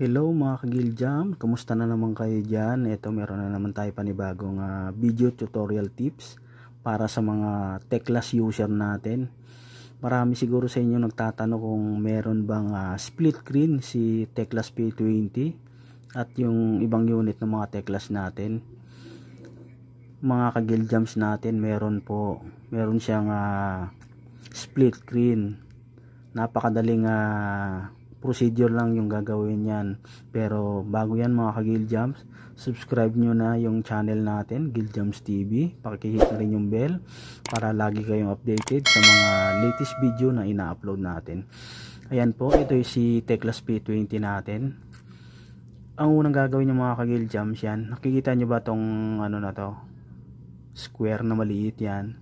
Hello mga kagiljam, kamusta na naman kayo dyan? Ito meron na naman tayo panibagong uh, video tutorial tips para sa mga Teclas user natin. Marami siguro sa inyo nagtatanong kung meron bang uh, split screen si Teclas P20 at yung ibang unit ng mga Teclas natin. Mga jams natin meron po, meron siyang uh, split screen. Napakadaling uh, procedure lang yung gagawin niyan. pero bago yan mga ka guild jumps subscribe nyo na yung channel natin guild jumps tv pakihit na rin yung bell para lagi kayong updated sa mga latest video na ina-upload natin ayan po ito yung si Teclas P20 natin ang unang gagawin nyo mga ka guild jumps yan nakikita nyo ba tong ano na to square na maliit yan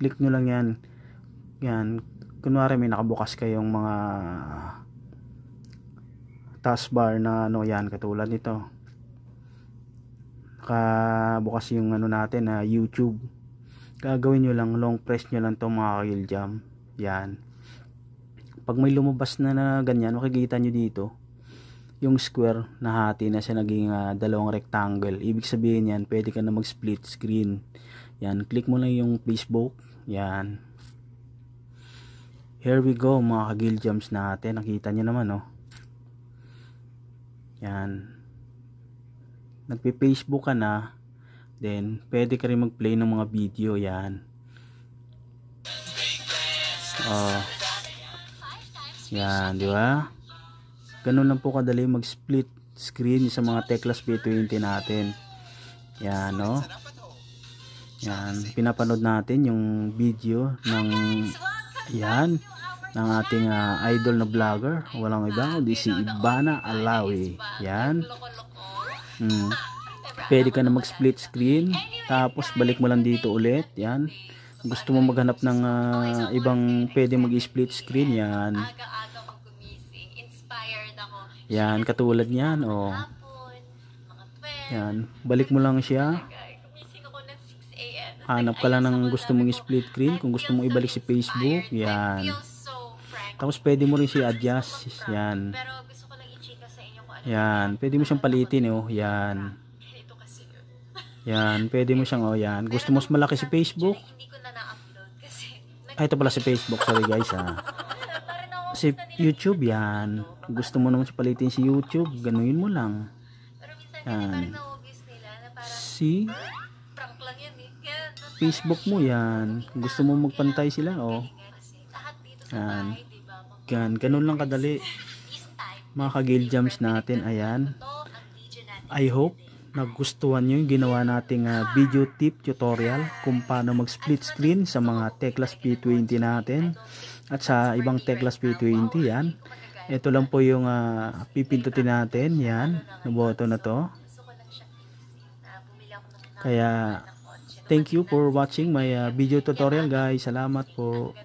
click nyo lang yan yan kunwari may nakabukas kayong mga taskbar na ano yan katulad nito nakabukas yung ano natin na ah, youtube gagawin nyo lang long press nyo lang to mga kill jam yan pag may lumabas na na ganyan makikita nyo dito yung square na hati na siya naging uh, dalawang rectangle ibig sabihin yan pwede ka na mag split screen yan click mo lang yung facebook yan Here we go mga kagil jumps natin. Nakita nyo naman no oh. Yan. Nagpe-Facebook ka na. Then, pwede ka rin mag-play ng mga video. Yan. Oh. Yan, di ba? Ganun lang po kadali mag-split screen sa mga Teclas P20 natin. Yan, no? Oh. Yan, pinapanood natin yung video ng... Yan ng ating uh, idol na vlogger. Walang iba, kundi si Ibana Alawi. Yan. Mm. Pwede ka na mag-split screen. Tapos balik mo lang dito ulit. Yan. Gusto mo maghanap ng uh, ibang pwede mag-split screen. Yan. Yan, katulad niyan. Oh. Yan. Balik mo lang siya. Hanap ka lang ng gusto mong split screen. Kung gusto mong ibalik si Facebook. Yan. Tapos pwede mo rin si adjust. Yan. Pero gusto ko lang i-chika sa inyo kung ano. Yan. Pwede mo siyang palitin eh. Oh. Yan. Ito kasi yun. Yan. Pwede mo siyang oh. Yan. Gusto mo mas malaki si Facebook. Hindi ko na na-upload kasi. Ay, ah, ito pala si Facebook. Sorry guys ha. Ah. Si YouTube yan. Gusto mo naman si palitin si YouTube. Ganuin mo lang. Yan. Si eh. Facebook mo yan. Gusto mo magpantay sila oh. Yan. Gan, ganun lang kadali. Mga ka-guild jumps natin, ayan. I hope nagustuhan nyo yung ginawa nating uh, video tip tutorial kung paano mag split screen sa mga Teclas P20 natin at sa ibang Teclas P20 yan ito lang po yung uh, ah, pipintutin natin yan na boto na to kaya thank you for watching my uh, video tutorial guys salamat po